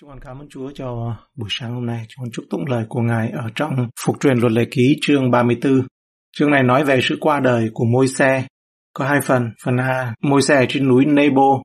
Chúng con cảm ơn Chúa cho buổi sáng hôm nay. Chúng con chúc tụng lời của Ngài ở trong Phục truyền luật lệ ký chương 34. Chương này nói về sự qua đời của môi xe. Có hai phần. Phần A, môi xe trên núi Nebo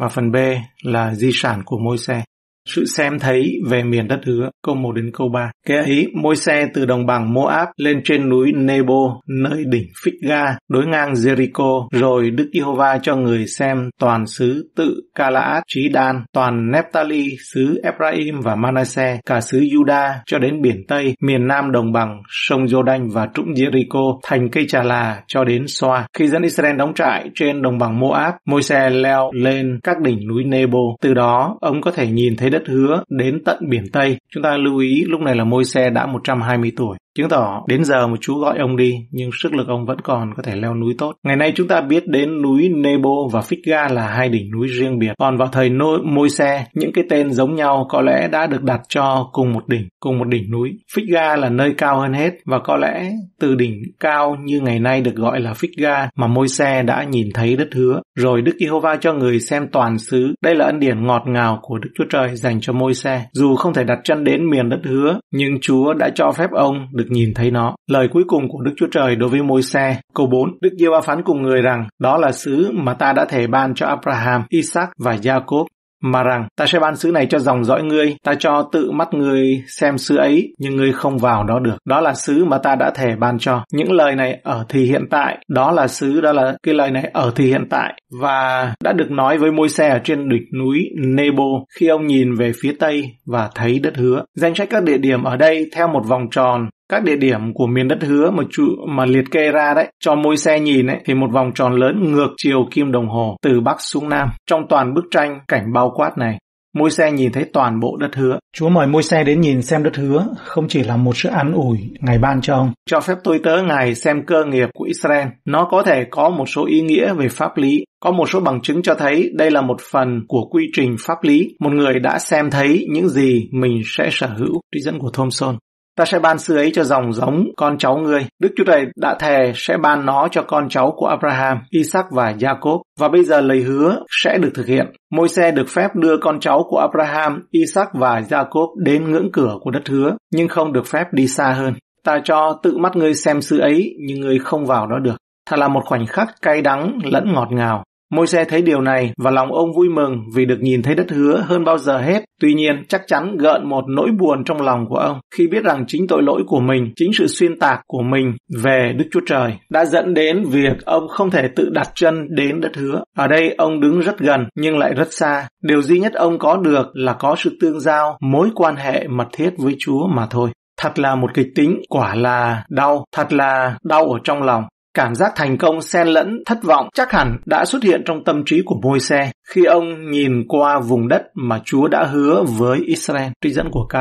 và phần B là di sản của môi xe sự xem thấy về miền đất hứa, câu 1 đến câu 3. Kẻ ấy, môi xe từ đồng bằng Moab lên trên núi Nebo, nơi đỉnh Ga đối ngang Jericho, rồi Đức Giê-hô-va cho người xem toàn xứ tự Calaat, Trí Đan, toàn Nephtali, xứ Ephraim và Manasseh, cả xứ Juda cho đến biển Tây, miền Nam đồng bằng, sông Jordan và trũng Jericho, thành cây trà là cho đến Soa. Khi dân Israel đóng trại trên đồng bằng Moab, môi xe leo lên các đỉnh núi Nebo. Từ đó, ông có thể nhìn thấy đất hứa đến tận biển Tây. Chúng ta lưu ý lúc này là môi xe đã 120 tuổi. Chứng tỏ đến giờ mà chú gọi ông đi, nhưng sức lực ông vẫn còn có thể leo núi tốt. Ngày nay chúng ta biết đến núi Nebo và Fikga là hai đỉnh núi riêng biệt. Còn vào thời Nô Môi Xe, những cái tên giống nhau có lẽ đã được đặt cho cùng một đỉnh, cùng một đỉnh núi. Fikga là nơi cao hơn hết và có lẽ từ đỉnh cao như ngày nay được gọi là Fikga mà Môi Xe đã nhìn thấy đất hứa. Rồi Đức Giê-hô-va cho người xem toàn xứ. Đây là ân điển ngọt ngào của Đức Chúa Trời dành cho Môi Xe. Dù không thể đặt chân đến miền đất hứa, nhưng Chúa đã cho phép ông được được nhìn thấy nó. Lời cuối cùng của Đức Chúa Trời đối với môi xe Câu 4, Đức giê va phán cùng người rằng, đó là sứ mà ta đã thể ban cho Abraham, Isaac và Jacob mà rằng ta sẽ ban sứ này cho dòng dõi ngươi, ta cho tự mắt ngươi xem sứ ấy, nhưng ngươi không vào đó được. Đó là sứ mà ta đã thể ban cho. Những lời này ở thì hiện tại, đó là sứ đó là cái lời này ở thì hiện tại và đã được nói với môi xe ở trên đỉnh núi Nebo khi ông nhìn về phía tây và thấy đất hứa. Danh sách các địa điểm ở đây theo một vòng tròn các địa điểm của miền đất hứa mà trụ mà liệt kê ra đấy cho môi xe nhìn ấy thì một vòng tròn lớn ngược chiều kim đồng hồ từ bắc xuống nam trong toàn bức tranh cảnh bao quát này môi xe nhìn thấy toàn bộ đất hứa chúa mời môi xe đến nhìn xem đất hứa không chỉ là một sự an ủi ngày ban cho ông cho phép tôi tớ ngài xem cơ nghiệp của israel nó có thể có một số ý nghĩa về pháp lý có một số bằng chứng cho thấy đây là một phần của quy trình pháp lý một người đã xem thấy những gì mình sẽ sở hữu trích dẫn của thomson ta sẽ ban sư ấy cho dòng giống con cháu ngươi. Đức Chúa Trời đã thề sẽ ban nó cho con cháu của Abraham, Isaac và Jacob. Và bây giờ lời hứa sẽ được thực hiện. Môi xe được phép đưa con cháu của Abraham, Isaac và Jacob đến ngưỡng cửa của đất hứa, nhưng không được phép đi xa hơn. Ta cho tự mắt ngươi xem sự ấy, nhưng ngươi không vào đó được. Thật là một khoảnh khắc cay đắng lẫn ngọt ngào. Môi xe thấy điều này và lòng ông vui mừng vì được nhìn thấy đất hứa hơn bao giờ hết. Tuy nhiên, chắc chắn gợn một nỗi buồn trong lòng của ông khi biết rằng chính tội lỗi của mình, chính sự xuyên tạc của mình về Đức Chúa Trời đã dẫn đến việc ông không thể tự đặt chân đến đất hứa. Ở đây ông đứng rất gần nhưng lại rất xa. Điều duy nhất ông có được là có sự tương giao, mối quan hệ mật thiết với Chúa mà thôi thật là một kịch tính quả là đau thật là đau ở trong lòng Cảm giác thành công xen lẫn thất vọng chắc hẳn đã xuất hiện trong tâm trí của môi xe khi ông nhìn qua vùng đất mà Chúa đã hứa với Israel, trích dẫn của Ca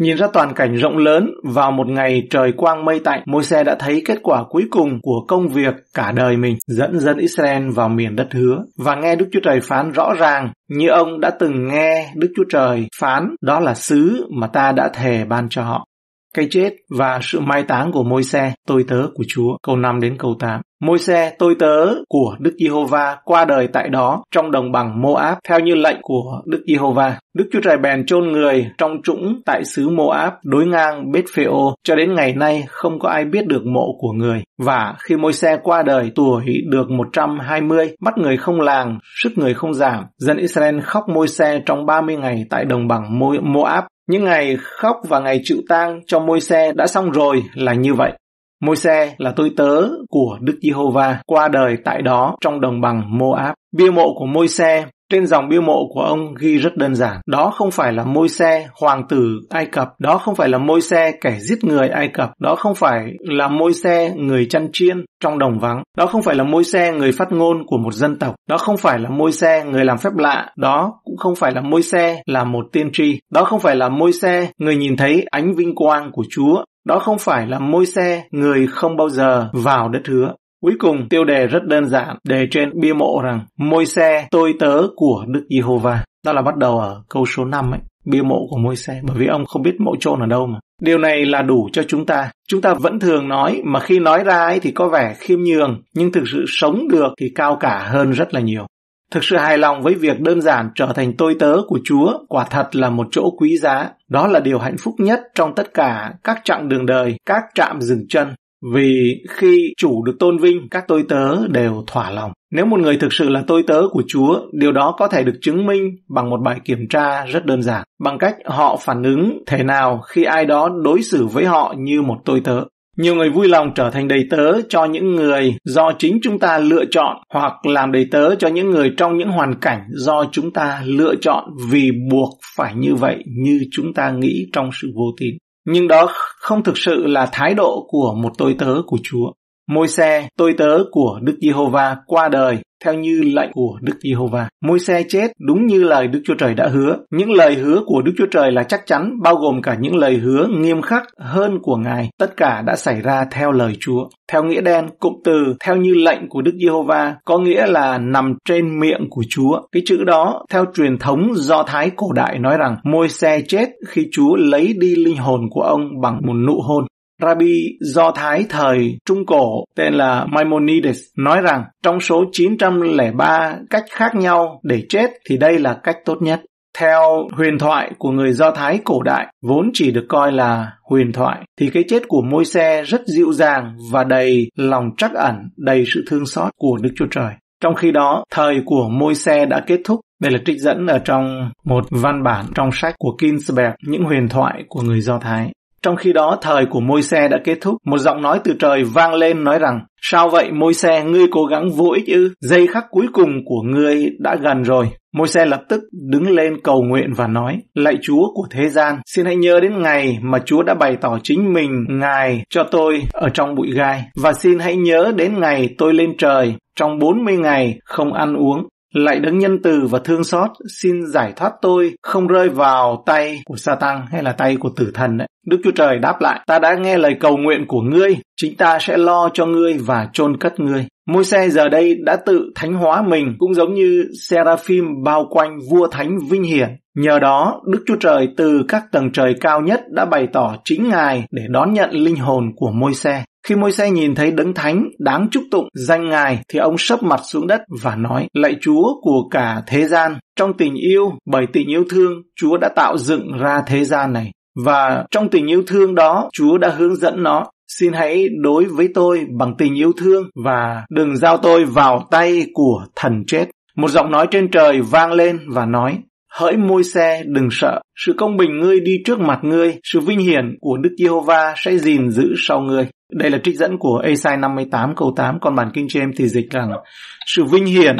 Nhìn ra toàn cảnh rộng lớn, vào một ngày trời quang mây tạnh, môi xe đã thấy kết quả cuối cùng của công việc cả đời mình dẫn dân Israel vào miền đất hứa và nghe Đức Chúa Trời phán rõ ràng như ông đã từng nghe Đức Chúa Trời phán đó là sứ mà ta đã thề ban cho họ cái chết và sự mai táng của môi xe tôi tớ của Chúa câu 5 đến câu 8. Môi xe tôi tớ của Đức Giê-hô-va qua đời tại đó trong đồng bằng Moab theo như lệnh của Đức Giê-hô-va. Đức Chúa Trời bèn chôn người trong trũng tại xứ Moab đối ngang bết phê ô cho đến ngày nay không có ai biết được mộ của người. Và khi môi xe qua đời tuổi được 120, mắt người không làng, sức người không giảm. Dân Israel khóc môi xe trong 30 ngày tại đồng bằng Moab những ngày khóc và ngày chịu tang cho môi xe đã xong rồi là như vậy. Môi xe là tôi tớ của Đức Giê-hô-va qua đời tại đó trong đồng bằng Moab. Bia mộ của môi xe trên dòng bia mộ của ông ghi rất đơn giản, đó không phải là môi xe hoàng tử Ai Cập, đó không phải là môi xe kẻ giết người Ai Cập, đó không phải là môi xe người chăn chiên trong đồng vắng, đó không phải là môi xe người phát ngôn của một dân tộc, đó không phải là môi xe người làm phép lạ, đó cũng không phải là môi xe là một tiên tri, đó không phải là môi xe người nhìn thấy ánh vinh quang của Chúa, đó không phải là môi xe người không bao giờ vào đất hứa Cuối cùng, tiêu đề rất đơn giản, đề trên bia mộ rằng Môi xe tôi tớ của Đức Giê-hô-va. Đó là bắt đầu ở câu số 5 ấy, bia mộ của môi xe, bởi vì ông không biết mộ chôn ở đâu mà. Điều này là đủ cho chúng ta. Chúng ta vẫn thường nói, mà khi nói ra ấy thì có vẻ khiêm nhường, nhưng thực sự sống được thì cao cả hơn rất là nhiều. Thực sự hài lòng với việc đơn giản trở thành tôi tớ của Chúa quả thật là một chỗ quý giá. Đó là điều hạnh phúc nhất trong tất cả các chặng đường đời, các trạm dừng chân. Vì khi chủ được tôn vinh, các tôi tớ đều thỏa lòng. Nếu một người thực sự là tôi tớ của Chúa, điều đó có thể được chứng minh bằng một bài kiểm tra rất đơn giản, bằng cách họ phản ứng thế nào khi ai đó đối xử với họ như một tôi tớ. Nhiều người vui lòng trở thành đầy tớ cho những người do chính chúng ta lựa chọn hoặc làm đầy tớ cho những người trong những hoàn cảnh do chúng ta lựa chọn vì buộc phải như vậy như chúng ta nghĩ trong sự vô tín nhưng đó không thực sự là thái độ của một tôi tớ của Chúa môi xe tôi tớ của Đức Giê-hô-va qua đời theo như lệnh của Đức Giê-hô-va. Môi xe chết đúng như lời Đức Chúa Trời đã hứa. Những lời hứa của Đức Chúa Trời là chắc chắn bao gồm cả những lời hứa nghiêm khắc hơn của Ngài. Tất cả đã xảy ra theo lời Chúa. Theo nghĩa đen, cụm từ theo như lệnh của Đức Giê-hô-va có nghĩa là nằm trên miệng của Chúa. Cái chữ đó theo truyền thống Do Thái cổ đại nói rằng môi xe chết khi Chúa lấy đi linh hồn của ông bằng một nụ hôn. Rabbi Do Thái thời Trung Cổ tên là Maimonides nói rằng trong số 903 cách khác nhau để chết thì đây là cách tốt nhất. Theo huyền thoại của người Do Thái cổ đại vốn chỉ được coi là huyền thoại thì cái chết của môi xe rất dịu dàng và đầy lòng trắc ẩn, đầy sự thương xót của Đức Chúa Trời. Trong khi đó, thời của môi xe đã kết thúc. Đây là trích dẫn ở trong một văn bản trong sách của Ginsberg, những huyền thoại của người Do Thái. Trong khi đó, thời của môi xe đã kết thúc. Một giọng nói từ trời vang lên nói rằng, sao vậy môi xe, ngươi cố gắng vô ích ư? Giây khắc cuối cùng của ngươi đã gần rồi. Môi xe lập tức đứng lên cầu nguyện và nói, lạy Chúa của thế gian, xin hãy nhớ đến ngày mà Chúa đã bày tỏ chính mình, Ngài cho tôi ở trong bụi gai, và xin hãy nhớ đến ngày tôi lên trời, trong 40 ngày không ăn uống Lạy đấng nhân từ và thương xót, xin giải thoát tôi, không rơi vào tay của sa tăng hay là tay của tử thần. Ấy. Đức Chúa Trời đáp lại, ta đã nghe lời cầu nguyện của ngươi, chính ta sẽ lo cho ngươi và chôn cất ngươi. Môi xe giờ đây đã tự thánh hóa mình cũng giống như Seraphim bao quanh vua thánh vinh hiển. Nhờ đó, Đức Chúa Trời từ các tầng trời cao nhất đã bày tỏ chính Ngài để đón nhận linh hồn của môi xe. Khi môi xe nhìn thấy đấng thánh đáng chúc tụng danh ngài thì ông sấp mặt xuống đất và nói lạy chúa của cả thế gian. Trong tình yêu, bởi tình yêu thương, chúa đã tạo dựng ra thế gian này. Và trong tình yêu thương đó, chúa đã hướng dẫn nó. Xin hãy đối với tôi bằng tình yêu thương và đừng giao tôi vào tay của thần chết. Một giọng nói trên trời vang lên và nói, Hỡi môi xe đừng sợ, sự công bình ngươi đi trước mặt ngươi, sự vinh hiển của Đức Giê-hô-va sẽ gìn giữ sau ngươi. Đây là trích dẫn của Asai 58 câu 8, còn bản kinh James thì dịch rằng sự vinh hiển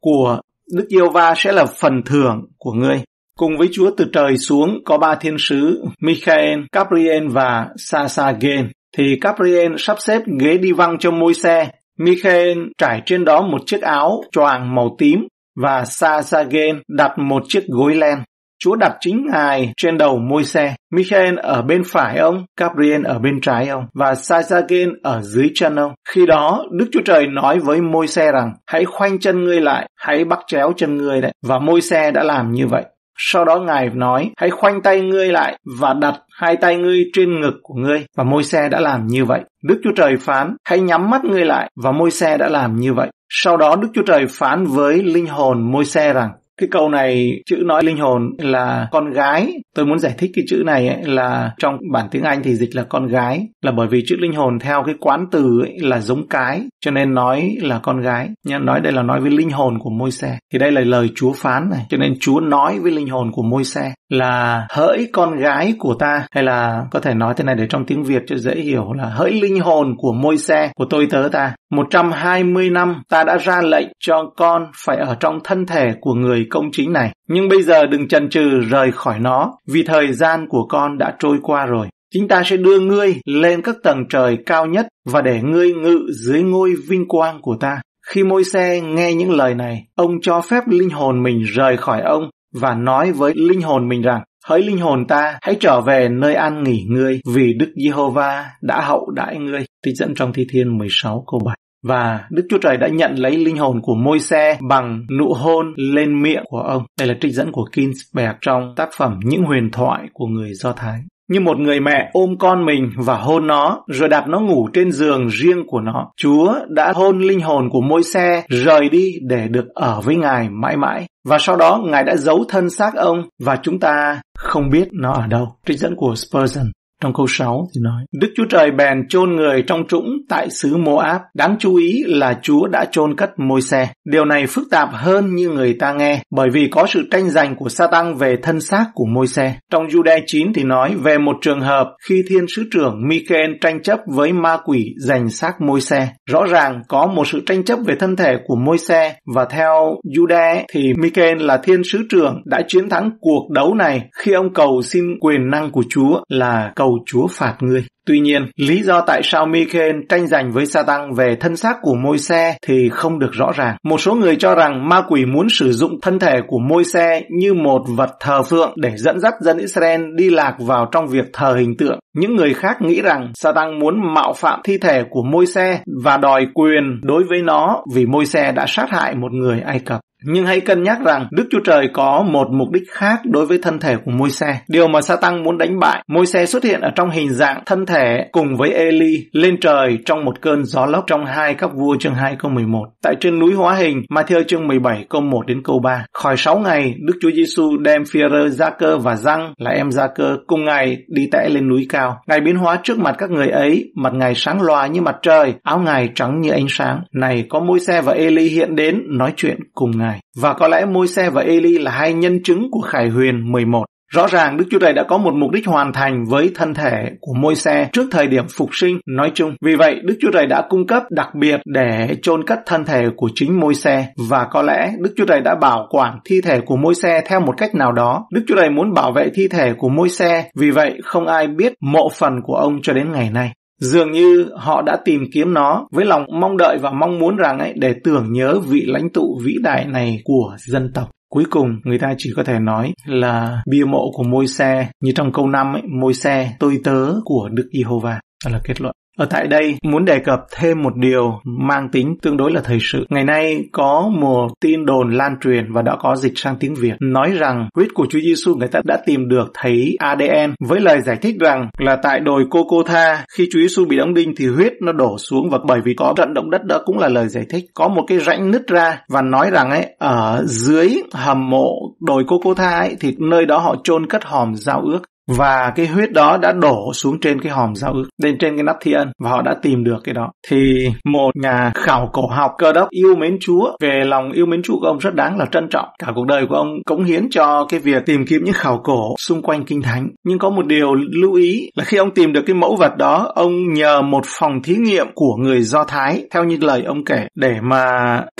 của Đức Yêu Va sẽ là phần thưởng của ngươi. Cùng với Chúa từ trời xuống có ba thiên sứ Michael, Gabriel và Sasagen. Thì Gabriel sắp xếp ghế đi văng cho môi xe. Michael trải trên đó một chiếc áo choàng màu tím và Sasagen đặt một chiếc gối len. Chúa đặt chính ngài trên đầu môi xe, Michael ở bên phải ông, Gabriel ở bên trái ông và Sasagen ở dưới chân ông. Khi đó, Đức Chúa Trời nói với môi xe rằng, hãy khoanh chân ngươi lại, hãy bắt chéo chân ngươi đấy. Và môi xe đã làm như vậy. Sau đó Ngài nói, hãy khoanh tay ngươi lại và đặt hai tay ngươi trên ngực của ngươi. Và môi xe đã làm như vậy. Đức Chúa Trời phán, hãy nhắm mắt ngươi lại và môi xe đã làm như vậy. Sau đó Đức Chúa Trời phán với linh hồn môi xe rằng, cái câu này chữ nói linh hồn là con gái tôi muốn giải thích cái chữ này ấy, là trong bản tiếng anh thì dịch là con gái là bởi vì chữ linh hồn theo cái quán từ ấy, là giống cái cho nên nói là con gái nhá nói đây là nói với linh hồn của môi xe thì đây là lời chúa phán này cho nên chúa nói với linh hồn của môi xe là hỡi con gái của ta hay là có thể nói thế này để trong tiếng việt cho dễ hiểu là hỡi linh hồn của môi xe của tôi tớ ta 120 năm ta đã ra lệnh cho con phải ở trong thân thể của người công chính này, nhưng bây giờ đừng chần chừ rời khỏi nó, vì thời gian của con đã trôi qua rồi. Chính ta sẽ đưa ngươi lên các tầng trời cao nhất và để ngươi ngự dưới ngôi vinh quang của ta. Khi môi xe nghe những lời này, ông cho phép linh hồn mình rời khỏi ông và nói với linh hồn mình rằng Hỡi linh hồn ta, hãy trở về nơi an nghỉ ngươi, vì Đức Giê-hô-va đã hậu đãi ngươi. Trích dẫn trong Thi Thiên 16 câu 7 và Đức Chúa Trời đã nhận lấy linh hồn của môi xe bằng nụ hôn lên miệng của ông. Đây là trích dẫn của Ginsberg trong tác phẩm Những huyền thoại của người Do Thái như một người mẹ ôm con mình và hôn nó, rồi đặt nó ngủ trên giường riêng của nó. Chúa đã hôn linh hồn của môi xe rời đi để được ở với Ngài mãi mãi. Và sau đó Ngài đã giấu thân xác ông và chúng ta không biết nó ở đâu. Trích dẫn của Spurgeon trong câu 6 thì nói, Đức Chúa Trời bèn chôn người trong trũng tại xứ Moab Đáng chú ý là Chúa đã chôn cất môi xe. Điều này phức tạp hơn như người ta nghe, bởi vì có sự tranh giành của Satan về thân xác của môi xe. Trong Jude 9 thì nói về một trường hợp khi thiên sứ trưởng Michael tranh chấp với ma quỷ giành xác môi xe. Rõ ràng có một sự tranh chấp về thân thể của môi xe và theo Jude thì Michael là thiên sứ trưởng đã chiến thắng cuộc đấu này khi ông cầu xin quyền năng của Chúa là cầu hầu chúa phạt ngươi. Tuy nhiên, lý do tại sao Michael tranh giành với Satan về thân xác của môi xe thì không được rõ ràng. Một số người cho rằng ma quỷ muốn sử dụng thân thể của môi xe như một vật thờ phượng để dẫn dắt dân Israel đi lạc vào trong việc thờ hình tượng. Những người khác nghĩ rằng Satan muốn mạo phạm thi thể của môi xe và đòi quyền đối với nó vì môi xe đã sát hại một người Ai Cập. Nhưng hãy cân nhắc rằng Đức Chúa Trời có một mục đích khác đối với thân thể của môi se Điều mà Satan muốn đánh bại, môi se xuất hiện ở trong hình dạng thân thể cùng với Eli lên trời trong một cơn gió lốc trong hai các vua chương 2 câu 11. Tại trên núi hóa hình, Matthew chương 17 câu 1 đến câu 3. Khỏi 6 ngày, Đức Chúa Giêsu đem Phi-rơ, Gia-cơ và Răng là em Gia-cơ cùng ngài đi tẽ lên núi cao. Ngài biến hóa trước mặt các người ấy, mặt ngài sáng loà như mặt trời, áo ngài trắng như ánh sáng. Này có môi se và Eli hiện đến nói chuyện cùng ngài Ngài. Và có lẽ môi xe và Eli là hai nhân chứng của Khải Huyền 11. Rõ ràng Đức Chúa Trời đã có một mục đích hoàn thành với thân thể của môi xe trước thời điểm phục sinh nói chung. Vì vậy, Đức Chúa Trời đã cung cấp đặc biệt để chôn cất thân thể của chính môi xe và có lẽ Đức Chúa Trời đã bảo quản thi thể của môi xe theo một cách nào đó. Đức Chúa Trời muốn bảo vệ thi thể của môi xe, vì vậy không ai biết mộ phần của ông cho đến ngày nay. Dường như họ đã tìm kiếm nó với lòng mong đợi và mong muốn rằng ấy để tưởng nhớ vị lãnh tụ vĩ đại này của dân tộc. Cuối cùng người ta chỉ có thể nói là bia mộ của môi xe như trong câu năm ấy, môi xe tôi tớ của Đức Giê-hô-va. Đó là kết luận. Ở tại đây, muốn đề cập thêm một điều mang tính tương đối là thời sự. Ngày nay có một tin đồn lan truyền và đã có dịch sang tiếng Việt nói rằng huyết của Chúa Giêsu người ta đã tìm được thấy ADN với lời giải thích rằng là tại đồi Cocotha khi Chúa Giêsu bị đóng đinh thì huyết nó đổ xuống và bởi vì có trận động đất đó cũng là lời giải thích. Có một cái rãnh nứt ra và nói rằng ấy ở dưới hầm mộ đồi Cocotha ấy thì nơi đó họ chôn cất hòm giao ước và cái huyết đó đã đổ xuống trên cái hòm giao ước lên trên cái nắp thi ân và họ đã tìm được cái đó thì một nhà khảo cổ học cơ đốc yêu mến chúa về lòng yêu mến chúa của ông rất đáng là trân trọng cả cuộc đời của ông cống hiến cho cái việc tìm kiếm những khảo cổ xung quanh kinh thánh nhưng có một điều lưu ý là khi ông tìm được cái mẫu vật đó ông nhờ một phòng thí nghiệm của người do thái theo như lời ông kể để mà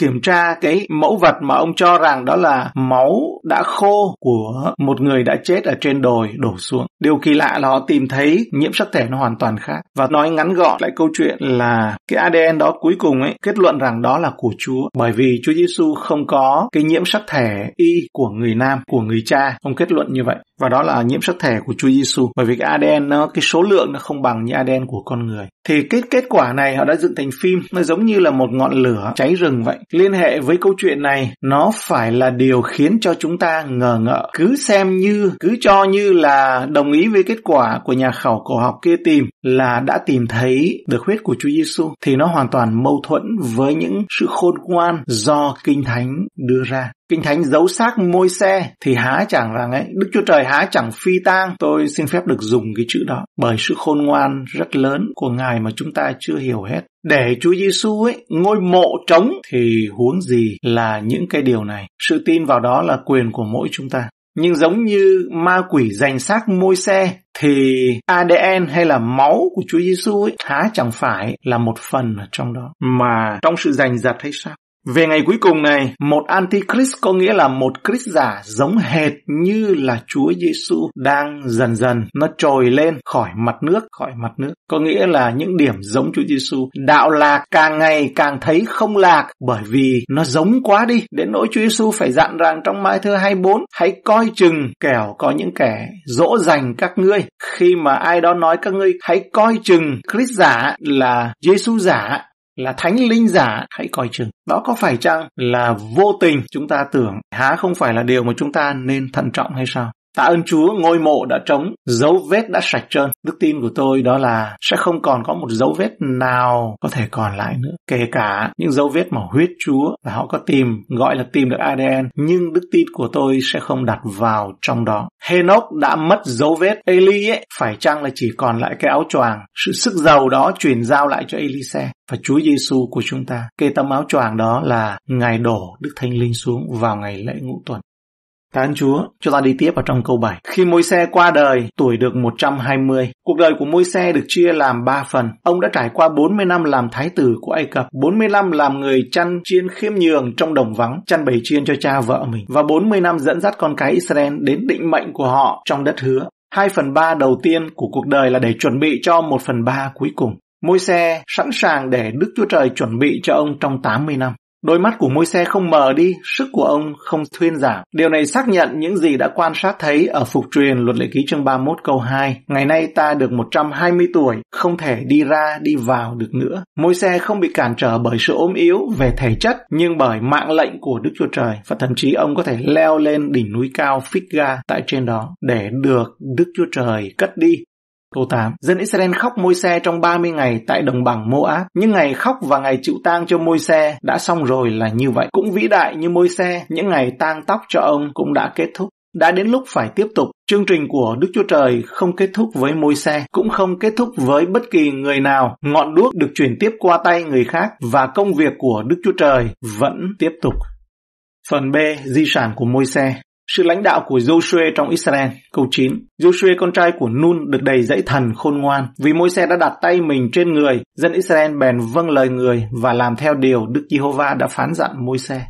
kiểm tra cái mẫu vật mà ông cho rằng đó là máu đã khô của một người đã chết ở trên đồi đổ xuống 做 Điều kỳ lạ là họ tìm thấy nhiễm sắc thể nó hoàn toàn khác. Và nói ngắn gọn lại câu chuyện là cái ADN đó cuối cùng ấy kết luận rằng đó là của Chúa. Bởi vì Chúa Giêsu không có cái nhiễm sắc thể y của người nam, của người cha. Ông kết luận như vậy. Và đó là nhiễm sắc thể của Chúa Giêsu. Bởi vì cái ADN nó, cái số lượng nó không bằng như ADN của con người. Thì kết kết quả này họ đã dựng thành phim. Nó giống như là một ngọn lửa cháy rừng vậy. Liên hệ với câu chuyện này, nó phải là điều khiến cho chúng ta ngờ ngợ. Cứ xem như, cứ cho như là đồng đồng ý với kết quả của nhà khảo cổ học kia tìm là đã tìm thấy được huyết của Chúa Giêsu thì nó hoàn toàn mâu thuẫn với những sự khôn ngoan do Kinh Thánh đưa ra. Kinh Thánh giấu xác môi xe thì há chẳng rằng ấy, Đức Chúa Trời há chẳng phi tang. Tôi xin phép được dùng cái chữ đó bởi sự khôn ngoan rất lớn của Ngài mà chúng ta chưa hiểu hết. Để Chúa Giêsu ấy, ngôi mộ trống thì huống gì là những cái điều này. Sự tin vào đó là quyền của mỗi chúng ta. Nhưng giống như ma quỷ giành xác môi xe thì ADN hay là máu của Chúa Giêsu ấy há chẳng phải là một phần ở trong đó mà trong sự giành giật hay sao? Về ngày cuối cùng này, một Antichrist có nghĩa là một Christ giả giống hệt như là Chúa Giêsu đang dần dần nó trồi lên khỏi mặt nước, khỏi mặt nước. Có nghĩa là những điểm giống Chúa Giêsu. Đạo lạc càng ngày càng thấy không lạc bởi vì nó giống quá đi. Đến nỗi Chúa Giêsu phải dặn rằng trong Mai thứ 24, hãy coi chừng kẻo có những kẻ dỗ dành các ngươi. Khi mà ai đó nói các ngươi hãy coi chừng Christ giả là Giêsu giả là thánh linh giả hãy coi chừng. Đó có phải chăng là vô tình chúng ta tưởng há không phải là điều mà chúng ta nên thận trọng hay sao? Tạ ơn Chúa, ngôi mộ đã trống, dấu vết đã sạch trơn. Đức tin của tôi đó là sẽ không còn có một dấu vết nào có thể còn lại nữa. Kể cả những dấu vết mà huyết Chúa và họ có tìm, gọi là tìm được ADN, nhưng đức tin của tôi sẽ không đặt vào trong đó. Henoch đã mất dấu vết. Eli ấy, phải chăng là chỉ còn lại cái áo choàng, sự sức giàu đó chuyển giao lại cho Elise và Chúa Giêsu của chúng ta. Kê tấm áo choàng đó là Ngài đổ Đức Thánh Linh xuống vào ngày lễ ngũ tuần. Cảm Chúa, chúng ta đi tiếp vào trong câu 7. Khi môi xe qua đời, tuổi được 120. Cuộc đời của môi xe được chia làm 3 phần. Ông đã trải qua 40 năm làm thái tử của Ai Cập, 40 năm làm người chăn chiên khiêm nhường trong đồng vắng, chăn bầy chiên cho cha vợ mình, và 40 năm dẫn dắt con cái Israel đến định mệnh của họ trong đất hứa. 2 phần 3 đầu tiên của cuộc đời là để chuẩn bị cho 1 phần 3 cuối cùng. Môi xe sẵn sàng để Đức Chúa Trời chuẩn bị cho ông trong 80 năm. Đôi mắt của môi xe không mờ đi, sức của ông không thuyên giảm. Điều này xác nhận những gì đã quan sát thấy ở phục truyền luật lệ ký chương 31 câu 2. Ngày nay ta được 120 tuổi, không thể đi ra đi vào được nữa. Môi xe không bị cản trở bởi sự ốm yếu về thể chất, nhưng bởi mạng lệnh của Đức Chúa Trời và thậm chí ông có thể leo lên đỉnh núi cao Fitga tại trên đó để được Đức Chúa Trời cất đi. Câu 8. Dân Israel khóc môi xe trong 30 ngày tại đồng bằng Moab. Những ngày khóc và ngày chịu tang cho môi xe đã xong rồi là như vậy. Cũng vĩ đại như môi xe, những ngày tang tóc cho ông cũng đã kết thúc. Đã đến lúc phải tiếp tục. Chương trình của Đức Chúa Trời không kết thúc với môi xe, cũng không kết thúc với bất kỳ người nào. Ngọn đuốc được chuyển tiếp qua tay người khác và công việc của Đức Chúa Trời vẫn tiếp tục. Phần B, di sản của môi xe. Sự lãnh đạo của Joshua trong Israel. Câu 9. Joshua con trai của Nun được đầy dẫy thần khôn ngoan, vì môi xe đã đặt tay mình trên người, dân Israel bèn vâng lời người và làm theo điều Đức Giê-hô-va đã phán dặn môi xe.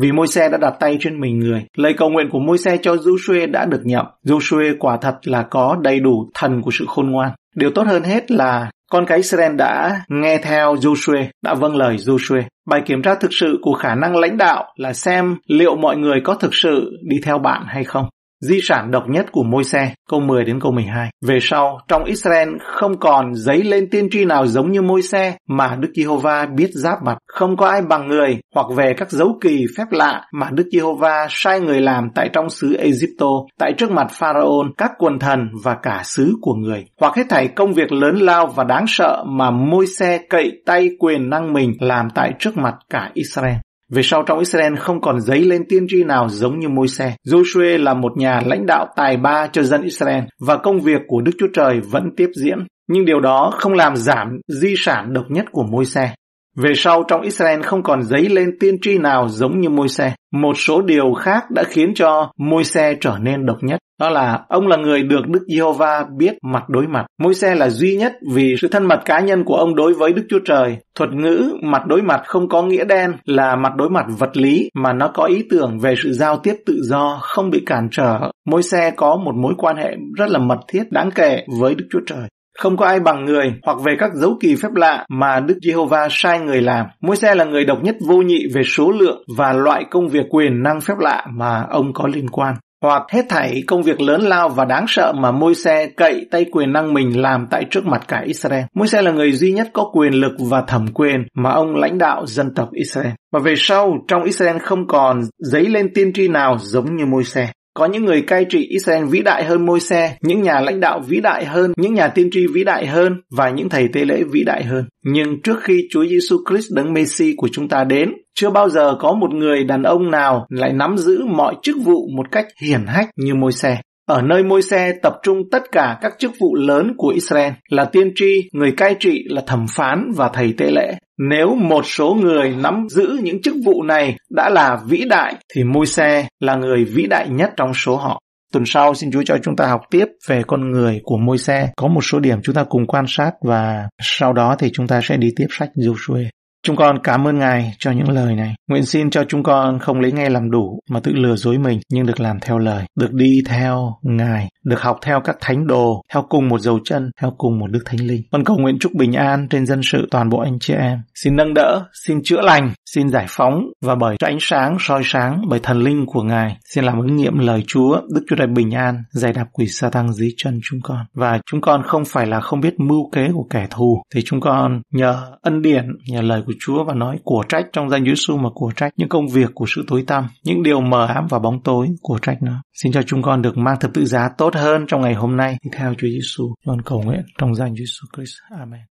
Vì môi xe đã đặt tay trên mình người, lời cầu nguyện của môi xe cho Joshua đã được nhậm. Joshua quả thật là có đầy đủ thần của sự khôn ngoan. Điều tốt hơn hết là con cái Israel đã nghe theo Joshua, đã vâng lời Joshua. Bài kiểm tra thực sự của khả năng lãnh đạo là xem liệu mọi người có thực sự đi theo bạn hay không di sản độc nhất của môi xe, câu 10 đến câu 12. Về sau, trong Israel không còn giấy lên tiên tri nào giống như môi xe mà Đức Giê-hô-va biết giáp mặt, không có ai bằng người hoặc về các dấu kỳ phép lạ mà Đức Giê-hô-va sai người làm tại trong xứ Egypto, tại trước mặt Pharaon, các quần thần và cả xứ của người, hoặc hết thảy công việc lớn lao và đáng sợ mà môi xe cậy tay quyền năng mình làm tại trước mặt cả Israel. Về sau trong Israel không còn giấy lên tiên tri nào giống như môi xe. Joshua là một nhà lãnh đạo tài ba cho dân Israel và công việc của Đức Chúa Trời vẫn tiếp diễn. Nhưng điều đó không làm giảm di sản độc nhất của môi xe. Về sau trong Israel không còn giấy lên tiên tri nào giống như môi xe. Một số điều khác đã khiến cho môi xe trở nên độc nhất. Đó là ông là người được Đức Giê-hô-va biết mặt đối mặt. Môi xe là duy nhất vì sự thân mật cá nhân của ông đối với Đức Chúa Trời. Thuật ngữ mặt đối mặt không có nghĩa đen là mặt đối mặt vật lý mà nó có ý tưởng về sự giao tiếp tự do không bị cản trở. Môi xe có một mối quan hệ rất là mật thiết đáng kể với Đức Chúa Trời. Không có ai bằng người hoặc về các dấu kỳ phép lạ mà Đức Giê-hô-va sai người làm. Môi-se là người độc nhất vô nhị về số lượng và loại công việc quyền năng phép lạ mà ông có liên quan hoặc hết thảy công việc lớn lao và đáng sợ mà môi xe cậy tay quyền năng mình làm tại trước mặt cả Israel. Môi xe là người duy nhất có quyền lực và thẩm quyền mà ông lãnh đạo dân tộc Israel. Và về sau, trong Israel không còn giấy lên tiên tri nào giống như môi xe. Có những người cai trị Israel vĩ đại hơn môi xe, những nhà lãnh đạo vĩ đại hơn, những nhà tiên tri vĩ đại hơn và những thầy tế lễ vĩ đại hơn. Nhưng trước khi Chúa Giêsu Christ đấng Messi của chúng ta đến, chưa bao giờ có một người đàn ông nào lại nắm giữ mọi chức vụ một cách hiển hách như môi xe. Ở nơi môi xe tập trung tất cả các chức vụ lớn của Israel là tiên tri, người cai trị là thẩm phán và thầy tế lễ. Nếu một số người nắm giữ những chức vụ này đã là vĩ đại thì môi xe là người vĩ đại nhất trong số họ. Tuần sau xin Chúa cho chúng ta học tiếp về con người của môi xe. Có một số điểm chúng ta cùng quan sát và sau đó thì chúng ta sẽ đi tiếp sách Joshua. Chúng con cảm ơn Ngài cho những lời này. Nguyện xin cho chúng con không lấy nghe làm đủ mà tự lừa dối mình nhưng được làm theo lời, được đi theo Ngài, được học theo các thánh đồ, theo cùng một dấu chân, theo cùng một đức thánh linh. Con cầu nguyện chúc bình an trên dân sự toàn bộ anh chị em. Xin nâng đỡ, xin chữa lành, xin giải phóng và bởi ánh sáng soi sáng bởi thần linh của Ngài. Xin làm ứng nghiệm lời Chúa, Đức Chúa Trời bình an, giải đạp quỷ sa tăng dưới chân chúng con. Và chúng con không phải là không biết mưu kế của kẻ thù thì chúng con nhờ ân điển, nhờ lời của của Chúa và nói của trách trong danh Chúa Giêsu mà của trách những công việc của sự tối tăm, những điều mờ ám và bóng tối của trách nó. Xin cho chúng con được mang thập tự giá tốt hơn trong ngày hôm nay theo Chúa Giêsu. Con cầu nguyện trong danh Chúa Giêsu Christ. Amen.